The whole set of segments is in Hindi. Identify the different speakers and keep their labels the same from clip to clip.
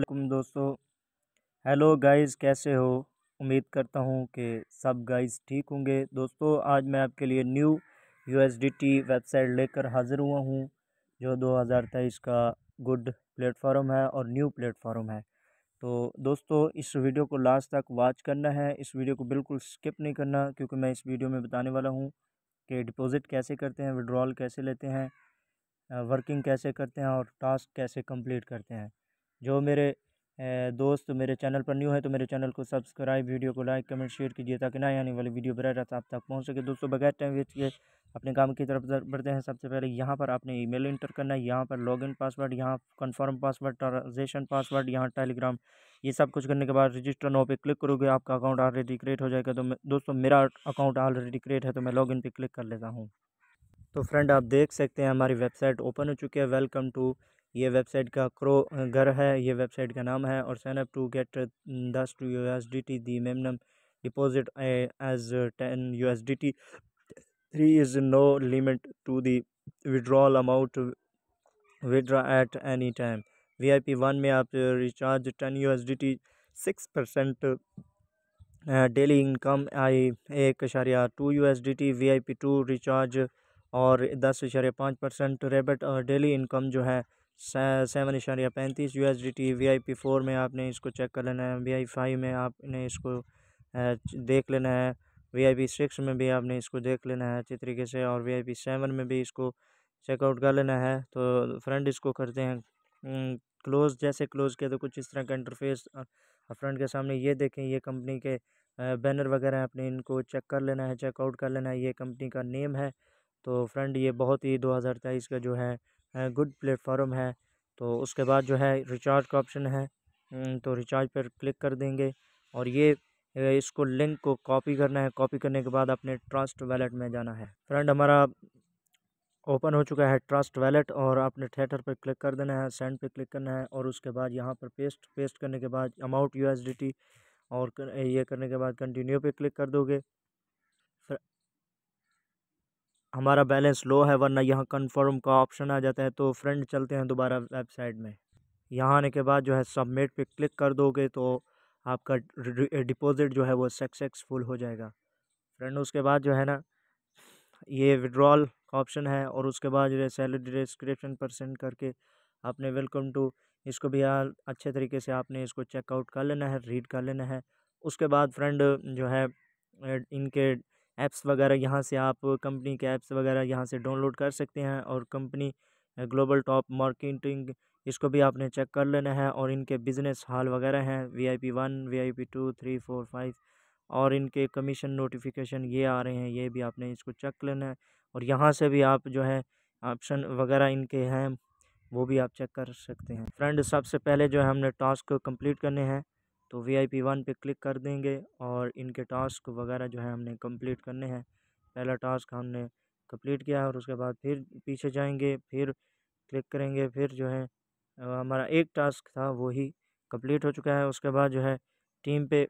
Speaker 1: वालेकुम दोस्तों हेलो गाइस कैसे हो उम्मीद करता हूँ कि सब गाइस ठीक होंगे दोस्तों आज मैं आपके लिए न्यू यूएसडीटी वेबसाइट लेकर हाज़िर हुआ हूँ जो 2023 का गुड प्लेटफार्म है और न्यू प्लेटफार्म है तो दोस्तों इस वीडियो को लास्ट तक वॉच करना है इस वीडियो को बिल्कुल स्किप नहीं करना क्योंकि मैं इस वीडियो में बताने वाला हूँ कि डिपॉज़िट कैसे करते हैं विड्रॉल कैसे लेते हैं वर्किंग कैसे करते हैं और टास्क कैसे कंप्लीट करते हैं जो मेरे दोस्त मेरे चैनल पर न्यू है तो मेरे चैनल को सब्सक्राइब वीडियो को लाइक कमेंट शेयर कीजिए ताकि ना आने वाली वीडियो बर रहता आप तक पहुँच सके दोस्तों बगैर टाइम वेस्ट किए अपने काम की तरफ बढ़ते हैं सबसे पहले यहाँ पर आपने ईमेल इंटर करना है यहाँ पर लॉगिन पासवर्ड यहाँ कंफर्म पासवर्ड ट्रांजेक्शन पासवर्ड यहाँ टेलीग्राम ये सब कुछ करने के बाद रजिस्टर नो पे क्लिक करोगे आपका अकाउंट ऑलरेडी क्रिएट हो जाएगा तो मैं दोस्तों मेरा अकाउंट ऑलरेडी क्रिएट है तो मैं लॉगिन पर क्लिक कर लेता हूँ तो फ्रेंड आप देख सकते हैं हमारी वेबसाइट ओपन हो चुकी है वेलकम टू ये वेबसाइट का क्रो घर है ये वेबसाइट का नाम है और सैनअप टू गेट दस two U S D T the minimum deposit as ten U S D T three is no limit to the withdrawal amount withdraw at any time V I P one में आप recharge ten U S D T six percent daily income आई एक अशारिया two U S D T V I P two recharge और दस अशारिया पाँच परसेंट रेबट और डेली इनकम जो है सेवन इशारिया पैंतीस U S D T V I P four में आपने इसको चेक कर लेना है वी आई फाइव में आपने इसको देख लेना है वी आई पी सिक्स में भी आपने इसको देख लेना है अच्छी तरीके से और वी आई पी सेवन में भी इसको चेकआउट कर लेना है तो फ्रंट इसको करते हैं क्लोज़ जैसे क्लोज़ किया तो कुछ इस तरह का इंटरफेस फ्रंट के सामने ये देखें ये कंपनी के बैनर वगैरह अपने इनको चेक कर लेना है चेकआउट कर लेना है ये कंपनी का नेम है तो फ्रेंड ये बहुत ही 2023 का जो है गुड प्लेटफार्म है तो उसके बाद जो है रिचार्ज का ऑप्शन है तो रिचार्ज पर क्लिक कर देंगे और ये इसको लिंक को कॉपी करना है कॉपी करने के बाद अपने ट्रस्ट वैलेट में जाना है फ्रेंड हमारा ओपन हो चुका है ट्रस्ट वैलेट और आपने थिएटर पर क्लिक कर देना है सेंड पर क्लिक करना है और उसके बाद यहाँ पर पेस्ट पेस्ट करने के बाद अमाउंट यू और ये करने के बाद कंटिन्यू पर क्लिक कर दोगे हमारा बैलेंस लो है वरना यहाँ कन्फर्म का ऑप्शन आ जाता है तो फ्रेंड चलते हैं दोबारा वेबसाइट में यहाँ आने के बाद जो है सबमिट पे क्लिक कर दोगे तो आपका डिपॉज़िट जो है वो सक्सेसफुल हो जाएगा फ्रेंड उसके बाद जो है ना ये विड्रॉल का ऑप्शन है और उसके बाद जो है सैलरी डिस्क्रिप्शन पर सेंड करके आपने वेलकम टू इसको भी यार अच्छे तरीके से आपने इसको चेकआउट कर लेना है रीड कर लेना है उसके बाद फ्रेंड जो है इनके ऐप्स वगैरह यहाँ से आप कंपनी के ऐप्स वगैरह यहाँ से डाउनलोड कर सकते हैं और कंपनी ग्लोबल टॉप मार्केटिंग इसको भी आपने चेक कर लेना है और इनके बिजनेस हाल वगैरह हैं V I P one V I P two three four five और इनके कमीशन नोटिफिकेशन ये आ रहे हैं ये भी आपने इसको चेक लेना है और यहाँ से भी आप जो है ऑप्शन वगैरह इनके हैं वो भी आप चेक कर सकते हैं फ्रेंड सबसे पहले जो है हमने टास्क कंप्लीट करने हैं तो वी आई पी वन पर क्लिक कर देंगे और इनके टास्क वगैरह जो है हमने कंप्लीट करने हैं पहला टास्क हमने कंप्लीट किया है और उसके बाद फिर पीछे जाएंगे फिर क्लिक करेंगे फिर जो है हमारा एक टास्क था वो ही कंप्लीट हो चुका है उसके बाद जो है टीम पे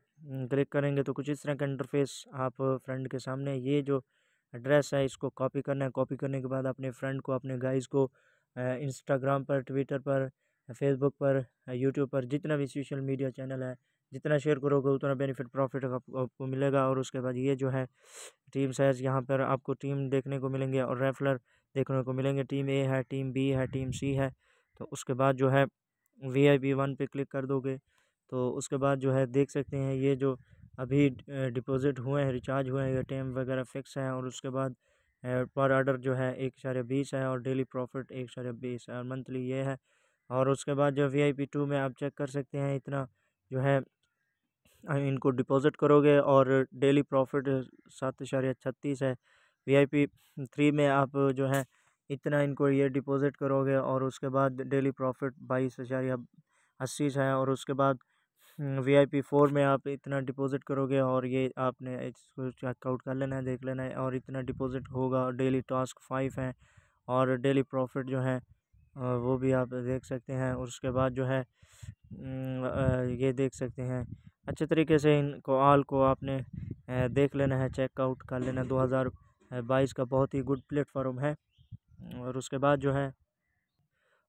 Speaker 1: क्लिक करेंगे तो कुछ इस तरह का इंटरफेस आप फ्रेंड के सामने ये जो एड्रेस है इसको कॉपी करना है कॉपी करने के बाद अपने फ्रेंड को अपने गाइज़ को इंस्टाग्राम पर ट्विटर पर फेसबुक पर यूट्यूब पर जितना भी सोशल मीडिया चैनल है जितना शेयर करोगे उतना बेनिफिट प्रॉफिट आपको मिलेगा और उसके बाद ये जो है टीम साइज यहाँ पर आपको टीम देखने को मिलेंगे और रेफलर देखने को मिलेंगे टीम ए है टीम बी है टीम सी है तो उसके बाद जो है वी आई पी वन पर क्लिक कर दोगे तो उसके बाद जो है देख सकते हैं ये जो अभी डिपॉजिट हुए हैं रिचार्ज हुए हैं ये टेम वगैरह फिक्स है और उसके बाद पर ऑर्डर जो है एक साढ़े बीस है और डेली प्रॉफिट एक साढ़े बीस है और मंथली ये है और उसके बाद जो वी आई पी टू में आप चेक कर सकते हैं इतना जो है इनको डिपॉज़िट करोगे और डेली प्रॉफिट सात इशारे छत्तीस है वी आई पी थ्री में आप जो है इतना इनको ये डिपॉज़िट करोगे और उसके बाद डेली प्रॉफिट बाईस इशारे अस्सी है और उसके बाद वी आई पी फोर में आप इतना डिपॉज़िट करोगे और ये आपने इसको चेकआउट कर लेना है देख लेना है और इतना डिपॉज़िट होगा डेली टास्क फाइव है और डेली प्रॉफिट जो है और वो भी आप देख सकते हैं और उसके बाद जो है ये देख सकते हैं अच्छे तरीके से इनको आल को आपने देख लेना है चेकआउट कर लेना दो हज़ार बाईस का बहुत ही गुड प्लेटफॉर्म है और उसके बाद जो है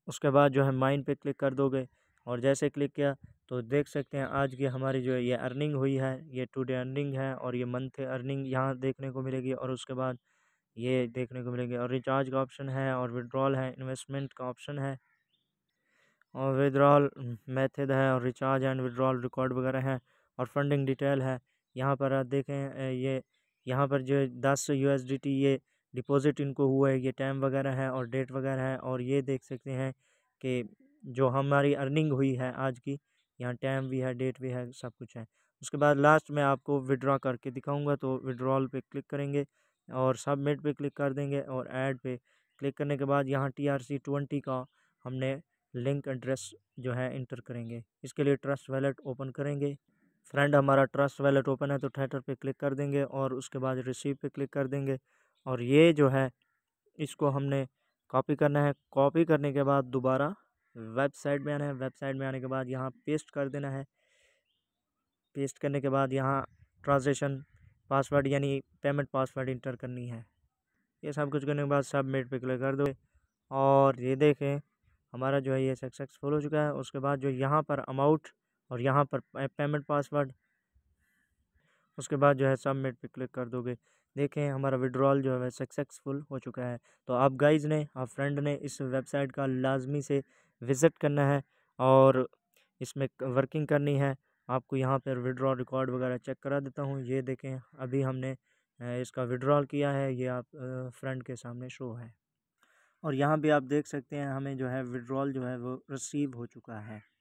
Speaker 1: उसके बाद जो है माइन पे क्लिक कर दोगे और जैसे क्लिक किया तो देख सकते हैं आज की हमारी जो है ये अर्निंग हुई है ये टुडे अर्निंग है और ये मंथ अर्निंग यहाँ देखने को मिलेगी और उसके बाद ये देखने को मिलेंगे और रिचार्ज का ऑप्शन है और विड्रॉल है इन्वेस्टमेंट का ऑप्शन है और विड्रॉल हम्म, मेथड है और रिचार्ज एंड विड्रॉल रिकॉर्ड वगैरह है और फंडिंग डिटेल है यहाँ पर आप देखें ये यहाँ पर जो दस यू ये डिपॉज़िट इनको हुआ है ये टाइम वगैरह है और डेट वगैरह है और ये देख सकते हैं कि जो हमारी अर्निंग हुई है आज की यहाँ टाइम भी है डेट भी है सब कुछ है उसके बाद लास्ट में आपको विड्रॉ करके दिखाऊंगा तो विड्रॉल पे क्लिक करेंगे और सबमिट पे क्लिक कर देंगे और ऐड पे क्लिक करने के बाद यहाँ टी आर सी ट्वेंटी का हमने लिंक एड्रेस जो है इंटर करेंगे इसके लिए ट्रस्ट वैलेट ओपन करेंगे फ्रेंड हमारा ट्रस्ट वैलेट ओपन है तो थेटर पे क्लिक कर देंगे और उसके बाद रिसीव पे क्लिक कर देंगे और ये जो है इसको हमने कॉपी करना है कॉपी करने के बाद दोबारा वेबसाइट में आना है वेबसाइट में आने के बाद यहाँ पेस्ट कर देना है पेस्ट करने के बाद यहाँ ट्रांजेक्शन पासवर्ड यानी पेमेंट पासवर्ड इंटर करनी है ये सब कुछ करने के बाद सबमिट पे क्लिक कर दो और ये देखें हमारा जो है ये सक्सेसफुल हो चुका है उसके बाद जो यहाँ पर अमाउंट और यहाँ पर पेमेंट पासवर्ड उसके बाद जो है सबमिट पे क्लिक कर दोगे देखें हमारा विड्रॉल जो है सक्सेसफुल हो चुका है तो आप गाइज ने आप फ्रेंड ने इस वेबसाइट का लाजमी से विज़िट करना है और इसमें वर्किंग करनी है आपको यहाँ पर विड्रॉ रिकॉर्ड वगैरह चेक करा देता हूँ ये देखें अभी हमने इसका विड्रॉल किया है ये आप फ्रंट के सामने शो है और यहाँ भी आप देख सकते हैं हमें जो है विड्रॉल जो है वो रिसीव हो चुका है